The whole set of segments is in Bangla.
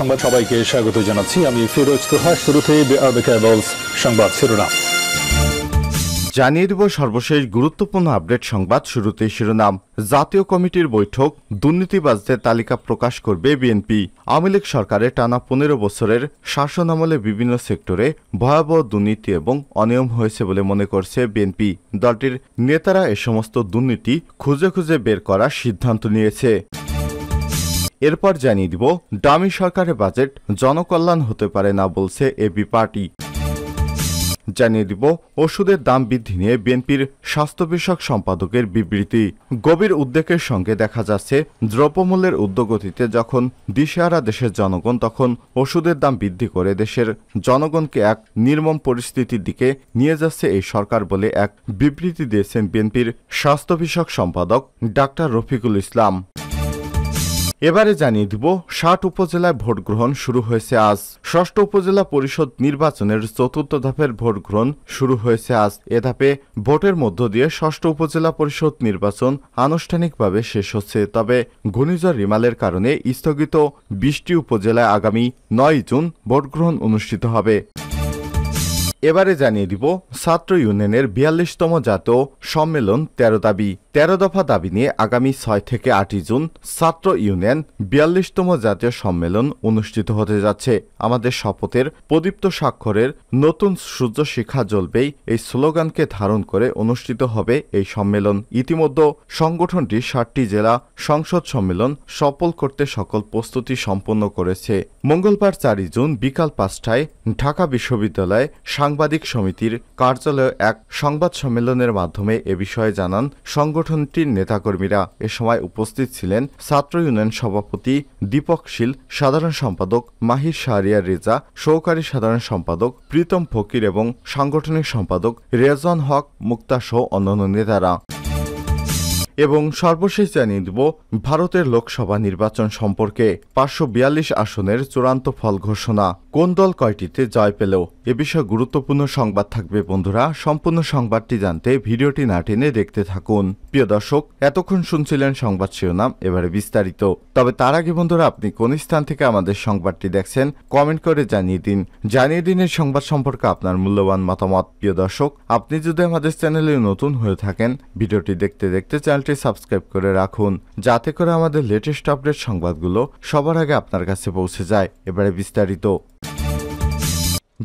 সংবাদ সবাইকে স্বাগত জানাচ্ছি আমি ফিরোজ তোহা শুরুতে সংবাদ শিরোনাম জানিয়ে দেব সর্বশেষ গুরুত্বপূর্ণ আপডেট সংবাদ শুরুতে শিরোনাম জাতীয় কমিটির বৈঠক দুর্নীতিবাজদের তালিকা প্রকাশ করবে বিএনপি আওয়ামী লীগ সরকারের টানা পনেরো বছরের শাসন আমলে বিভিন্ন সেক্টরে ভয়াবহ দুর্নীতি এবং অনিয়ম হয়েছে বলে মনে করছে বিএনপি দলটির নেতারা এ সমস্ত দুর্নীতি খুঁজে খুঁজে বের করার সিদ্ধান্ত নিয়েছে এরপর জানিয়ে দিব ডামি সরকারের বাজেট জনকল্যাণ হতে পারে না বলছে এবি পার্টি জানিয়ে দিব ওষুধের দাম বৃদ্ধি নিয়ে বিএনপির স্বাস্থ্য বিষয়ক সম্পাদকের বিবৃতি গভীর উদ্বেগের সঙ্গে দেখা যাচ্ছে দ্রব্যমূল্যের উদ্যোগতিতে যখন দিশেহারা দেশের জনগণ তখন ওষুধের দাম বৃদ্ধি করে দেশের জনগণকে এক নির্মম পরিস্থিতির দিকে নিয়ে যাচ্ছে এই সরকার বলে এক বিবৃতি দিয়েছেন বিএনপির স্বাস্থ্য বিষয়ক সম্পাদক ডাক্তার রফিকুল ইসলাম এবারে জানিয়ে দিব ষাট উপজেলায় ভোট গ্রহণ শুরু হয়েছে আজ ষষ্ঠ উপজেলা পরিষদ নির্বাচনের চতুর্থ ধাপের ভোট গ্রহণ শুরু হয়েছে আজ এ ধাপে ভোটের মধ্য দিয়ে ষষ্ঠ উপজেলা পরিষদ নির্বাচন আনুষ্ঠানিকভাবে শেষ হচ্ছে তবে ঘূর্ণিঝড় রিমালের কারণে স্থগিত বিশটি উপজেলায় আগামী নয় জুন ভোট গ্রহণ অনুষ্ঠিত হবে এবারে জানিয়ে দিব ছাত্র ইউনিয়নের বিয়াল্লিশতম জাতীয় সম্মেলন তেরো দাবি তেরো দফা দাবি নিয়ে আগামী ছয় থেকে আটই জুন ছাত্র ইউনিয়ন বিয়াল্লিশতম জাতীয় সম্মেলন অনুষ্ঠিত হতে যাচ্ছে আমাদের শপথের প্রদীপ্ত স্বাক্ষরের নতুন সূর্য শিখা জ্বলবেই এই স্লোগানকে ধারণ করে অনুষ্ঠিত হবে এই সম্মেলন ইতিমধ্যে সংগঠনটি ষাটটি জেলা সংসদ সম্মেলন সফল করতে সকল প্রস্তুতি সম্পন্ন করেছে মঙ্গলবার চারই জুন বিকাল পাঁচটায় ঢাকা বিশ্ববিদ্যালয়ে সাংবাদিক সমিতির কার্যালয়ে এক সংবাদ সম্মেলনের মাধ্যমে এ বিষয়ে জানান সংগঠনটির নেতাকর্মীরা এ সময় উপস্থিত ছিলেন ছাত্র ইউনিয়ন সভাপতি দীপক শীল সাধারণ সম্পাদক মাহির শাহরিয়া রেজা সহকারী সাধারণ সম্পাদক প্রীতম ফকির এবং সাংগঠনিক সম্পাদক রেজন হক মুক্তাসহ অন্যান্য নেতারা এবং সর্বশেষ জানিয়ে দেব ভারতের লোকসভা নির্বাচন সম্পর্কে পাঁচশো বিয়াল্লিশ আসনের চূড়ান্ত ফল ঘোষণা কোন দল কয়টিতে জয় পেলেও এ বিষয়ে গুরুত্বপূর্ণ সংবাদ থাকবে বন্ধুরা সম্পূর্ণ সংবাদটি জানতে ভিডিওটি না টেনে দেখতে থাকুন প্রিয় দর্শক এতক্ষণ শুনছিলেন সংবাদ শিরোনাম এবারে বিস্তারিত তবে তার আগে বন্ধুরা আপনি কোন স্থান থেকে আমাদের সংবাদটি দেখছেন কমেন্ট করে জানিয়ে দিন জানিয়ে দিন এই সংবাদ সম্পর্কে আপনার মূল্যবান মতামত প্রিয় দর্শক আপনি যদি আমাদের চ্যানেলে নতুন হয়ে থাকেন ভিডিওটি দেখতে দেখতে চ্যানেলটি চ্যানেলটি সাবস্ক্রাইব করে রাখুন যাতে করে আমাদের লেটেস্ট আপডেট সংবাদগুলো সবার আগে আপনার কাছে পৌঁছে যায় এবারে বিস্তারিত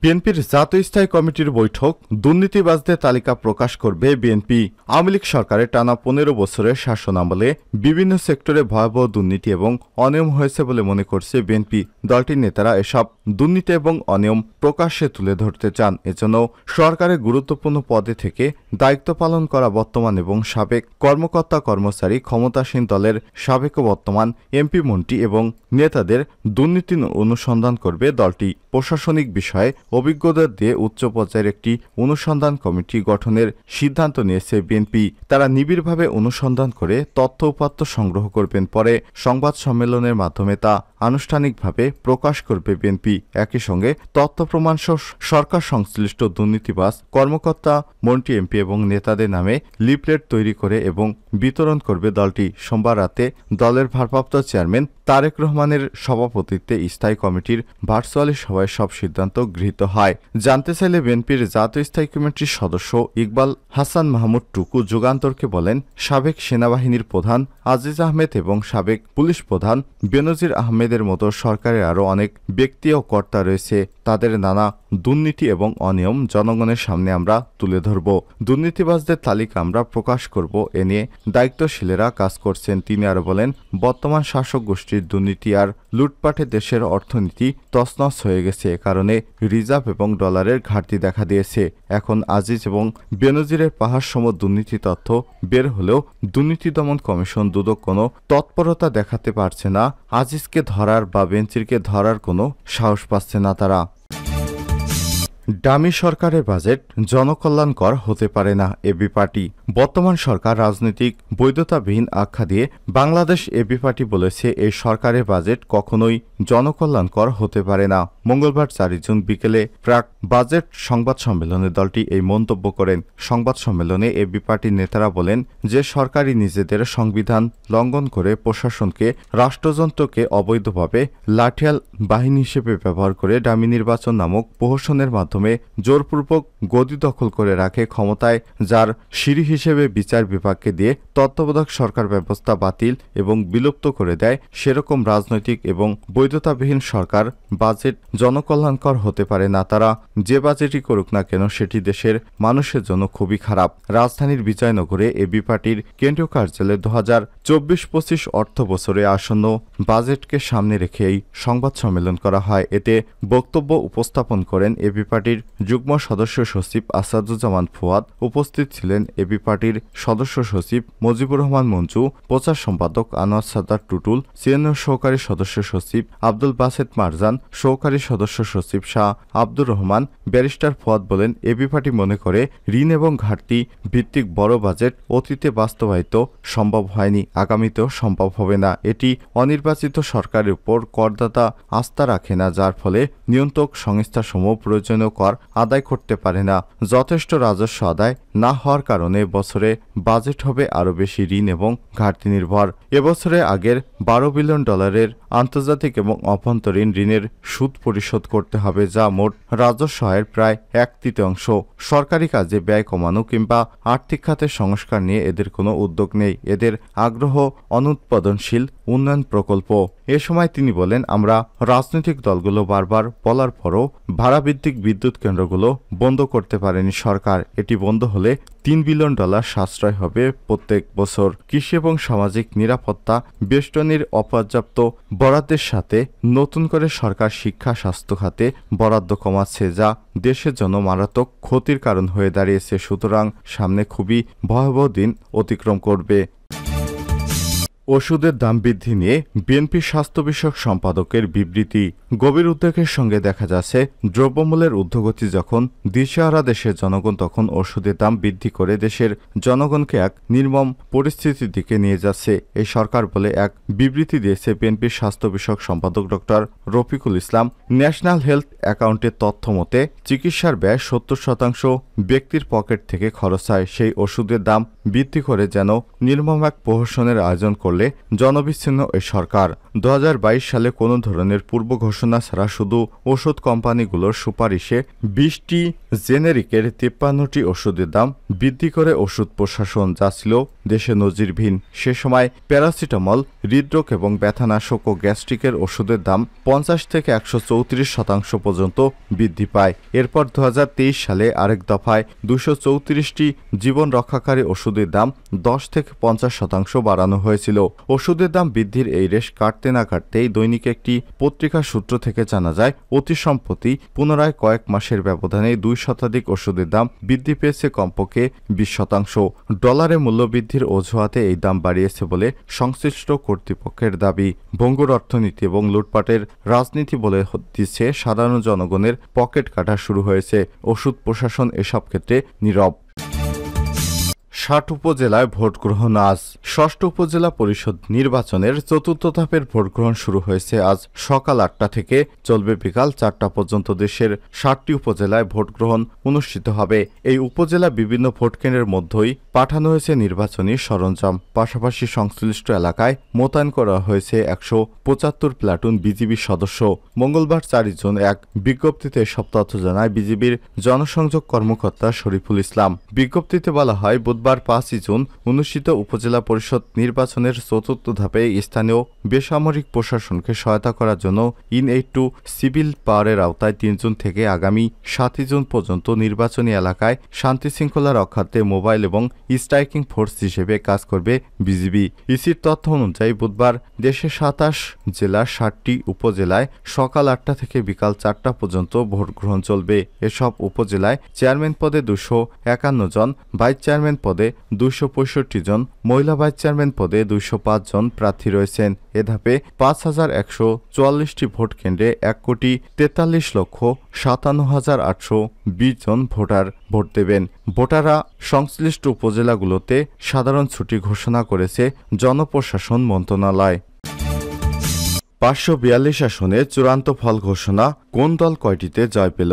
বিএনপির জাতীয় স্থায়ী কমিটির বৈঠক দুর্নীতিবাজদের তালিকা প্রকাশ করবে বিএনপি আওয়ামী লীগ সরকারের টানা পনেরো বছরের শাসনামলে বিভিন্ন সেক্টরে ভয়াবহ দুর্নীতি এবং অনিয়ম হয়েছে বলে মনে করছে বিএনপি দলটির নেতারা এসব দুর্নীতি এবং অনিয়ম প্রকাশ্যে তুলে ধরতে চান এজন্য সরকারের গুরুত্বপূর্ণ পদে থেকে দায়িত্ব পালন করা বর্তমান এবং সাবেক কর্মকর্তা কর্মচারী ক্ষমতাসীন দলের সাবেক ও বর্তমান এমপি মন্ত্রী এবং নেতাদের দুর্নীতি অনুসন্ধান করবে দলটি প্রশাসনিক বিষয়ে অভিজ্ঞতা দিয়ে উচ্চ পর্যায়ের একটি অনুসন্ধান কমিটি গঠনের সিদ্ধান্ত নিয়েছে বিএনপি তারা নিবিড়ভাবে অনুসন্ধান করে তথ্য উপাত্ত সংগ্রহ করবেন পরে সংবাদ সম্মেলনের মাধ্যমে তা আনুষ্ঠানিকভাবে প্রকাশ করবে বিএনপি একই সঙ্গে তথ্য প্রমাণ সহ সরকার সংশ্লিষ্ট দুর্নীতিবাস কর্মকর্তা মন্ত্রী এমপি এবং নেতাদের নামে লিফলেট তৈরি করে এবং বিতরণ করবে দলটি সোমবার রাতে দলের ভারপ্রাপ্ত চেয়ারম্যান তারেক রহমানের সভাপতিত্বে স্থায়ী কমিটির ভার্চুয়ালি সভায় সব সিদ্ধান্ত গৃহীত গৃহীত হয় জানতে চাইলে বিএনপির জাতীয় স্থায়ী কমিটির সদস্য ইকবাল হাসান মাহমুদ টুকু যুগান্তরকে বলেন সাবেক সেনাবাহিনীর প্রধান আজিজ আহমেদ এবং সাবেক পুলিশ প্রধান বেনজির আহমেদের মতো সরকারের আরও অনেক ব্যক্তি ও কর্তা রয়েছে তাদের নানা দুর্নীতি এবং অনিয়ম জনগণের সামনে আমরা তুলে ধরব দুর্নীতিবাজদের তালিকা আমরা প্রকাশ করব এ নিয়ে দায়িত্বশীলেরা কাজ করছেন তিনি আরও বলেন বর্তমান শাসক গোষ্ঠীর দুর্নীতি আর লুটপাটে দেশের অর্থনীতি তছনছ হয়ে গেছে এ কারণে রিজার্ভ এবং ডলারের ঘাটতি দেখা দিয়েছে এখন আজিজ এবং বেনজিরের পাহাড় সম দুর্নীতি তথ্য বের হলেও দুর্নীতি দমন কমিশন দুদক কোনো তৎপরতা দেখাতে পারছে না আজিজকে ধরার বা বেঞ্চিরকে ধরার কোনো সাহস পাচ্ছে না তারা ডামি সরকারের বাজেট জনকল্যাণকর হতে পারে না এবি পার্টি বর্তমান সরকার রাজনৈতিক বৈধতাবিহীন আখ্যা দিয়ে বাংলাদেশ এবি পার্টি বলেছে এই সরকারের বাজেট কখনোই জনকল্যাণকর হতে পারে না মঙ্গলবার চারই জুন বিকেলে প্রাক বাজেট সংবাদ সম্মেলনে দলটি এই মন্তব্য করেন সংবাদ সম্মেলনে এবি পার্টির নেতারা বলেন যে সরকারই নিজেদের সংবিধান লঙ্ঘন করে প্রশাসনকে রাষ্ট্রযন্ত্রকে অবৈধভাবে লাঠিয়াল বাহিনী হিসেবে ব্যবহার করে ডামি নির্বাচন নামক প্রহসনের মাধ্যমে মাধ্যমে জোরপূর্বক গদি দখল করে রাখে ক্ষমতায় যার সিঁড়ি হিসেবে বিচার বিভাগকে দিয়ে তত্ত্বাবধায়ক সরকার ব্যবস্থা বাতিল এবং বিলুপ্ত করে দেয় সেরকম রাজনৈতিক এবং বৈধতাবিহীন সরকার বাজেট জনকল্যাণকর হতে পারে না তারা যে বাজেটই করুক না কেন সেটি দেশের মানুষের জন্য খুবই খারাপ রাজধানীর বিজয়নগরে এবি পার্টির কেন্দ্রীয় কার্যালয়ে দু হাজার চব্বিশ পঁচিশ অর্থ বছরে আসন্ন বাজেটকে সামনে রেখে এই সংবাদ সম্মেলন করা হয় এতে বক্তব্য উপস্থাপন করেন এবি পার্টি পার্টির যুগ্ম সদস্য সচিব আসাদুজ্জামান ফুয়াদ উপস্থিত ছিলেন এবি পার্টির সদস্য সচিব মুজিবুর রহমান মঞ্জু প্রচার সম্পাদক আনোয়ার সাদার টুটুল সিএনও সহকারী সদস্য সচিব আব্দুল বাসেদ মারজান সহকারী সদস্য সচিব শাহ আব্দুর রহমান ব্যারিস্টার ফুয়াদ বলেন এবি পার্টি মনে করে ঋণ এবং ঘাটতি ভিত্তিক বড় বাজেট অতীতে বাস্তবায়িত সম্ভব হয়নি আগামীতেও সম্ভব হবে না এটি অনির্বাচিত সরকারের উপর করদাতা আস্থা রাখে না যার ফলে নিয়ন্ত্রক সংস্থাসমূহ প্রয়োজনীয় কর আদায় করতে পারে না যথেষ্ট রাজস্ব আদায় না হওয়ার কারণে বছরে বাজেট হবে আরও বেশি ঋণ এবং ঘাটতি নির্ভর এবছরে আগের বারো বিলিয়ন ডলারের আন্তর্জাতিক এবং অভ্যন্তরীণ ঋণের সুদ পরিশোধ করতে হবে যা মোট রাজস্ব আয়ের প্রায় এক তৃতীয়াংশ সরকারি কাজে ব্যয় কমানো কিংবা আর্থিক খাতের সংস্কার নিয়ে এদের কোনো উদ্যোগ নেই এদের আগ্রহ অনুৎপাদনশীল উন্নয়ন প্রকল্প এ সময় তিনি বলেন আমরা রাজনৈতিক দলগুলো বারবার বলার পরও ভাড়াভিত্তিক বিদ্যুৎ কেন্দ্রগুলো বন্ধ করতে পারেনি সরকার এটি বন্ধ হলে তিন বিলিয়ন ডলার সাশ্রয় হবে প্রত্যেক বছর কৃষি এবং সামাজিক নিরাপত্তা বেষ্টনীর অপর্যাপ্ত বরাদ্দের সাথে নতুন করে সরকার শিক্ষা স্বাস্থ্য খাতে বরাদ্দ কমাচ্ছে যা দেশের জন্য মারাত্মক ক্ষতির কারণ হয়ে দাঁড়িয়েছে সুতরাং সামনে খুবই ভয়াবহ দিন অতিক্রম করবে ওষুধের দাম বৃদ্ধি নিয়ে বিএনপি স্বাস্থ্য বিষয়ক সম্পাদকের বিবৃতি গভীর উদ্বেগের সঙ্গে দেখা যাচ্ছে দ্রব্যমূল্যের ঊর্ধ্বগতি যখন দিশেহারা দেশের জনগণ তখন ওষুধের দাম বৃদ্ধি করে দেশের জনগণকে এক নির্মম পরিস্থিতির দিকে নিয়ে যাচ্ছে এই সরকার বলে এক বিবৃতি দিয়েছে বিএনপির স্বাস্থ্য বিষয়ক সম্পাদক doctor Rafiqul Islam national health অ্যাকাউন্টের তথ্য মতে চিকিৎসার ব্যয় সত্তর শতাংশ ব্যক্তির পকেট থেকে খরচ হয় সেই ওষুধের দাম বৃদ্ধি করে যেন নির্মম এক প্রহসনের আয়োজন করলে জনবিচ্ছিন্ন এই সরকার দু সালে কোনো ধরনের পূর্ব ঘোষণা গবেষণা ছাড়া শুধু ওষুধ কোম্পানিগুলোর সুপারিশে বিশটি জেনেরিকের তেপ্পান্নটি ওষুধের দাম বৃদ্ধি করে ওষুধ প্রশাসন যা ছিল দেশে নজিরবিহীন সে সময় প্যারাসিটামল হৃদরোগ এবং ব্যথানাশক ও গ্যাস্ট্রিকের ওষুধের দাম পঞ্চাশ থেকে একশো শতাংশ পর্যন্ত বৃদ্ধি পায় এরপর দু সালে আরেক দফায় দুশো চৌত্রিশটি জীবন রক্ষাকারী ওষুধের দাম দশ থেকে পঞ্চাশ শতাংশ বাড়ানো হয়েছিল ওষুধের দাম বৃদ্ধির এই রেশ কাটতে না কাটতেই দৈনিক একটি পত্রিকা সূত্র সূত্র থেকে জানা যায় অতি সম্প্রতি পুনরায় কয়েক মাসের ব্যবধানে দুই শতাধিক ওষুধের দাম বৃদ্ধি পেয়েছে কমপক্ষে বিশ শতাংশ ডলারে মূল্যবৃদ্ধির অজুহাতে এই দাম বাড়িয়েছে বলে সংশ্লিষ্ট কর্তৃপক্ষের দাবি ভঙ্গুর অর্থনীতি এবং লুটপাটের রাজনীতি বলে দিচ্ছে সাধারণ জনগণের পকেট কাটা শুরু হয়েছে ওষুধ প্রশাসন এসব ক্ষেত্রে নীরব ষাট উপজেলায় ভোটগ্রহণ আজ ষষ্ঠ উপজেলা পরিষদ নির্বাচনের চতুর্থ ধাপের ভোটগ্রহণ শুরু হয়েছে আজ সকাল আটটা থেকে চলবে বিকাল চারটা পর্যন্ত দেশের ষাটটি উপজেলায় ভোটগ্রহণ অনুষ্ঠিত হবে এই উপজেলা বিভিন্ন ভোটকেন্দ্রের মধ্যেই পাঠানো হয়েছে নির্বাচনী সরঞ্জাম পাশাপাশি সংশ্লিষ্ট এলাকায় মোতায়েন করা হয়েছে একশো পঁচাত্তর প্লাটুন বিজিবি সদস্য মঙ্গলবার চারিজন জুন এক বিজ্ঞপ্তিতে সপ্তাহ জানায় বিজিবির জনসংযোগ কর্মকর্তা শরীফুল ইসলাম বিজ্ঞপ্তিতে বলা হয় বুধবার বুধবার পাঁচই জুন অনুষ্ঠিত উপজেলা পরিষদ নির্বাচনের চতুর্থ ধাপে স্থানীয় বেসামরিক প্রশাসনকে সহায়তা করার জন্য ইন এইট টু সিভিল পাওয়ারের আওতায় তিন জুন থেকে আগামী সাতই জুন পর্যন্ত নির্বাচনী এলাকায় শান্তি শৃঙ্খলা রক্ষার্থে মোবাইল এবং স্ট্রাইকিং ফোর্স হিসেবে কাজ করবে বিজিবি ইসির তথ্য অনুযায়ী বুধবার দেশে সাতাশ জেলার ষাটটি উপজেলায় সকাল আটটা থেকে বিকাল চারটা পর্যন্ত ভোট গ্রহণ চলবে এসব উপজেলায় চেয়ারম্যান পদে দুশো একান্ন জন ভাইস চেয়ারম্যান পদে পদে দুশো পঁয়ষট্টি জন মহিলা ভাইস চেয়ারম্যান পদে দুশো জন প্রার্থী রয়েছেন এ ধাপে পাঁচ হাজার একশো চুয়াল্লিশটি ভোট কেন্দ্রে এক কোটি তেতাল্লিশ লক্ষ সাতান্ন হাজার আটশো বিশ জন ভোটার ভোট দেবেন ভোটাররা সংশ্লিষ্ট উপজেলাগুলোতে সাধারণ ছুটি ঘোষণা করেছে জনপ্রশাসন মন্ত্রণালয় পাঁচশো বিয়াল্লিশ আসনে চূড়ান্ত ফল ঘোষণা কোন দল কয়টিতে জয় পেল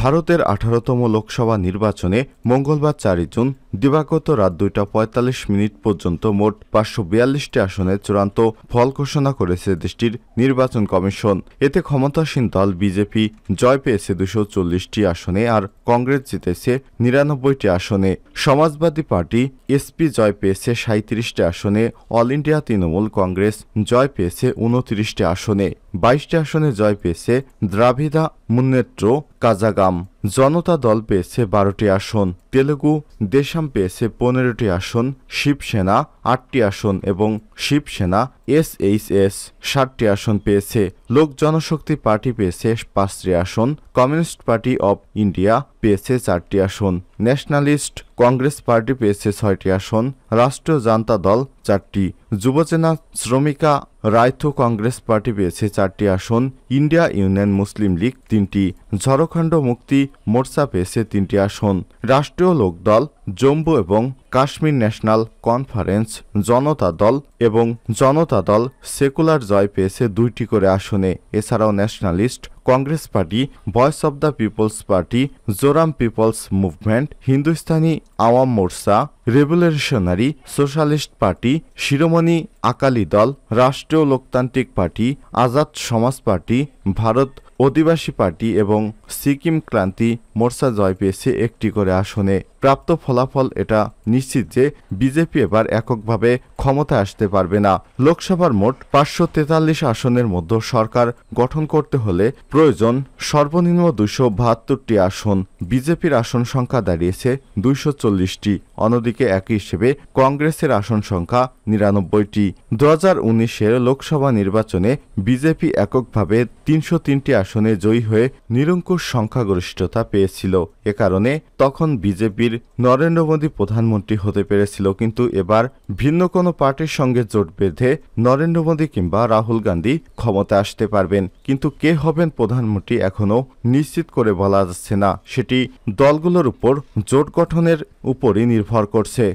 ভারতের আঠারোতম লোকসভা নির্বাচনে মঙ্গলবার চারই জুন দিবাগত রাত দুইটা পঁয়তাল্লিশ মিনিট পর্যন্ত মোট পাঁচশো বিয়াল্লিশটি আসনে চূড়ান্ত ফল ঘোষণা করেছে দেশটির নির্বাচন কমিশন এতে ক্ষমতাসীন দল বিজেপি জয় পেয়েছে দুশো চল্লিশটি আসনে আর কংগ্রেস জিতেছে নিরানব্বইটি আসনে সমাজবাদী পার্টি এসপি জয় পেয়েছে সাঁত্রিশটি আসনে অল ইন্ডিয়া তৃণমূল কংগ্রেস জয় পেয়েছে উনত্রিশটি আসনে বাইশটি আসনে জয় পেয়েছে দ্রাবিড় 갑니다. 문네 쪽 까자감 জনতা দল পেয়েছে বারোটি আসন তেলেগু দেশাম পেয়েছে পনেরোটি আসন শিবসেনা আটটি আসন এবং শিবসেনা এস এইচ এস ষাটটি আসন পেয়েছে লোক জনশক্তি পার্টি পেয়েছে পাঁচটি আসন কমিউনিস্ট পার্টি অব ইন্ডিয়া পেয়েছে চারটি আসন ন্যাশনালিস্ট কংগ্রেস পার্টি পেয়েছে ছয়টি আসন রাষ্ট্রীয় জনতা দল চারটি যুবচেনা শ্রমিকা রায়থ কংগ্রেস পার্টি পেয়েছে চারটি আসন ইন্ডিয়া ইউনিয়ন মুসলিম লীগ তিনটি ঝড়খণ্ড মুক্তি মোর্চা পেয়েছে তিনটি আসন রাষ্ট্রীয় লোকদল জম্মু এবং কাশ্মীর ন্যাশনাল কনফারেন্স জনতা দল এবং জনতা দল সেকুলার জয় পেয়েছে দুইটি করে আসনে এছাড়াও nationalist congress party voice of the people's party Zoram people's movement Hindustani Awam Morcha revolutionary socialist party Shiromani Akali Dal Rashtriya লোকতান্ত্রিক party Azad সমাজ পার্টি ভারত অধিবাসী পার্টি এবং সিকিম ক্রান্তি মোর্চা জয় পেয়েছে একটি করে আসনে প্রাপ্ত ফলাফল এটা নিশ্চিত যে বিজেপি এবার এককভাবে ক্ষমতা আসতে পারবে না লোকসভার মোট পাঁচশো তেতাল্লিশ আসনের মধ্যে সরকার গঠন করতে হলে প্রয়োজন সর্বনিম্ন দুইশো বাহাত্তরটি আসন বিজেপির আসন সংখ্যা দাঁড়িয়েছে দুইশো চল্লিশটি অন্যদিকে একই হিসেবে কংগ্রেসের আসন সংখ্যা নিরানব্বইটি দু হাজার উনিশের লোকসভা নির্বাচনে বিজেপি এককভাবে তিনশো তিনটি আসনে জয়ী হয়ে নিরঙ্কুশ সংখ্যাগরিষ্ঠতা পেয়েছিল এ কারণে তখন বিজেপি বিজেপির নরেন্দ্র মোদী প্রধানমন্ত্রী হতে পেরেছিল কিন্তু এবার ভিন্ন কোনো পার্টির সঙ্গে জোট বেঁধে নরেন্দ্র মোদী কিংবা রাহুল গান্ধী ক্ষমতা আসতে পারবেন কিন্তু কে হবেন প্রধানমন্ত্রী এখনও নিশ্চিত করে বলা যাচ্ছে না সেটি দলগুলোর উপর জোট গঠনের উপরই নির্ভর করছে